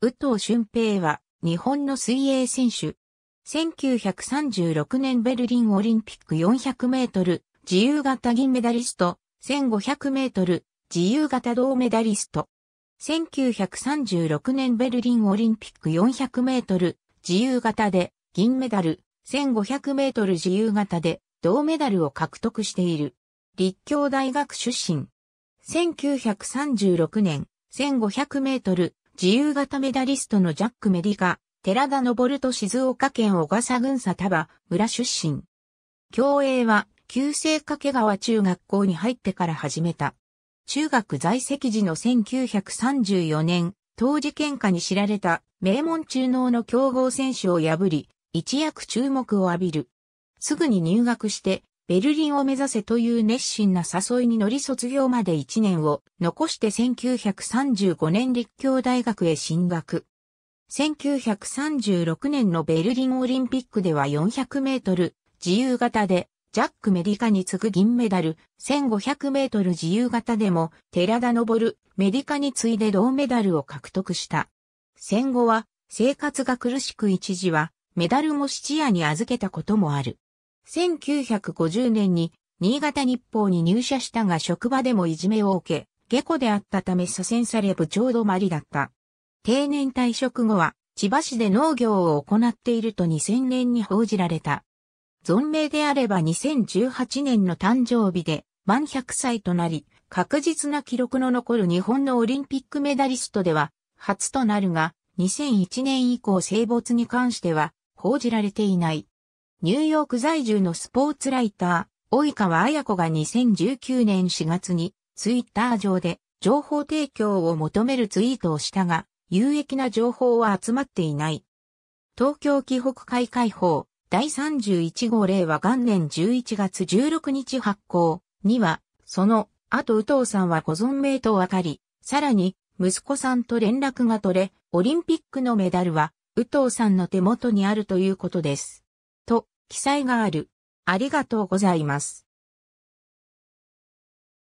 宇藤俊平は日本の水泳選手。1936年ベルリンオリンピック400メートル自由形銀メダリスト、1500メートル自由形銅メダリスト。1936年ベルリンオリンピック400メートル自由形で銀メダル、1500メートル自由形で銅メダルを獲得している。立教大学出身。1936年1500メートル自由形メダリストのジャック・メディカ、寺田昇と静岡県小笠郡佐田場村出身。競泳は、旧制掛川中学校に入ってから始めた。中学在籍時の1934年、当時喧嘩に知られた名門中農の強豪選手を破り、一躍注目を浴びる。すぐに入学してベルリンを目指せという熱心な誘いに乗り卒業まで1年を残して1935年立教大学へ進学。1936年のベルリンオリンピックでは400メートル自由形でジャック・メディカに次ぐ銀メダル、1500メートル自由形でも寺田昇、メディカに次いで銅メダルを獲得した。戦後は生活が苦しく一時はメダルも質屋に預けたこともある。1950年に新潟日報に入社したが職場でもいじめを受け、下戸であったため左遷され部長止まりだった。定年退職後は千葉市で農業を行っていると2000年に報じられた。存命であれば2018年の誕生日で満100歳となり、確実な記録の残る日本のオリンピックメダリストでは初となるが、2001年以降生没に関しては報じられていない。ニューヨーク在住のスポーツライター、及川綾子が2019年4月に、ツイッター上で、情報提供を求めるツイートをしたが、有益な情報は集まっていない。東京紀北海会放、第31号令和元年11月16日発行には、その後宇藤さんはご存命と分かり、さらに息子さんと連絡が取れ、オリンピックのメダルは宇藤さんの手元にあるということです。記載がある。ありがとうございます。